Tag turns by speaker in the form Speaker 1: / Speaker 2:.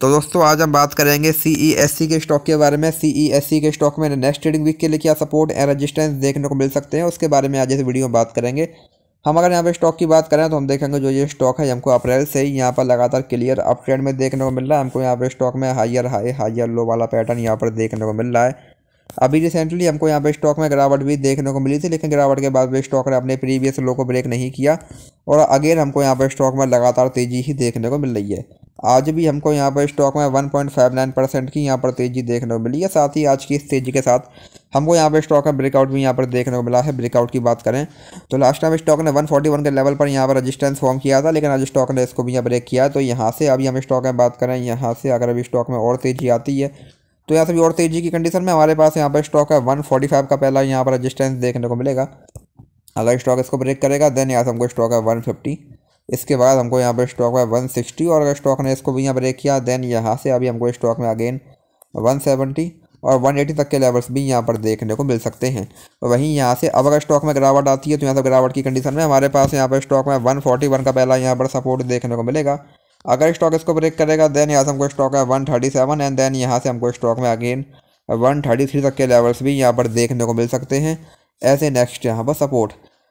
Speaker 1: तो दोस्तों आज हम बात करेंगे सी ई एस सी के स्टॉक के बारे में सी एस सी के स्टॉक में नेक्स्ट ट्रेडिंग वीक के लिए क्या सपोर्ट एंड रजिस्टेंस देखने को मिल सकते हैं उसके बारे में आज इस वीडियो में बात करेंगे हम अगर यहाँ पे स्टॉक की बात करें तो हम देखेंगे जो ये स्टॉक है हमको अप्रैल से ही यहाँ पर लगातार क्लियर अप ट्रेंड में देखने को मिल रहा है हमको यहाँ पे स्टॉक में हाइयर हाई हाइयर लो वाला पैटर्न यहाँ पर देखने को मिल रहा है अभी रिसेंटली हमको यहाँ पे स्टॉक में गिरावट भी देखने को मिली थी लेकिन गिरावट के बाद भी स्टॉक ने अपने प्रीवियस लो को ब्रेक नहीं किया और अगेन हमको यहाँ पर स्टॉक में लगातार तेज़ी ही देखने को मिल रही है आज भी हमको यहाँ पर स्टॉक में 1.59 परसेंट की यहाँ पर तेज़ी देखने को मिली है साथ ही आज की इस तेज़ी के साथ हमको यहाँ पर स्टॉक का ब्रेकआउट भी यहाँ पर देखने को मिला है ब्रेकआउट की बात करें तो लास्ट टाइम स्टॉक ने 141 के लेवल पर यहाँ पर रजिस्टेंस फॉर्म किया था लेकिन आज स्टॉक ने इसको भी यहाँ ब्रेक किया तो यहाँ से अभी हम स्टॉक में बात करें यहाँ से अगर अभी स्टॉक में और तेज़ी आती है तो यहाँ से भी और तेज़ी की कंडीशन में हमारे पास यहाँ पर स्टॉक है फाइव का पहला यहाँ पर रजिस्टेंस देखने को मिलेगा अगर स्टॉक इसको ब्रेक करेगा देन यहाँ से हमको स्टॉक है फिफ्टी इसके बाद हमको यहाँ पर स्टॉक है वन सिक्सटी और अगर स्टॉक ने इसको भी यहाँ ब्रेक किया देन यहाँ से अभी हमको स्टॉक में अगेन वन सेवेंटी और 180 तक के लेवल्स भी यहाँ पर देखने को मिल सकते हैं तो वहीं यहाँ से अब अगर स्टॉक में गिरावट आती है तो यहाँ से गिरावट की कंडीशन में हमारे पास यहाँ पर स्टॉक में 141 का पहला यहाँ पर सपोर्ट देखने को मिलेगा अगर स्टॉक इसको ब्रेक करेगा देन यहाँ से हमको स्टॉक है 137 एंड देन यहाँ से हमको स्टॉक में अगेन थ्री तक के लेवल्स भी यहाँ पर देखने को मिल सकते हैं ऐसे नेक्स्ट यहाँ पर सपोर्ट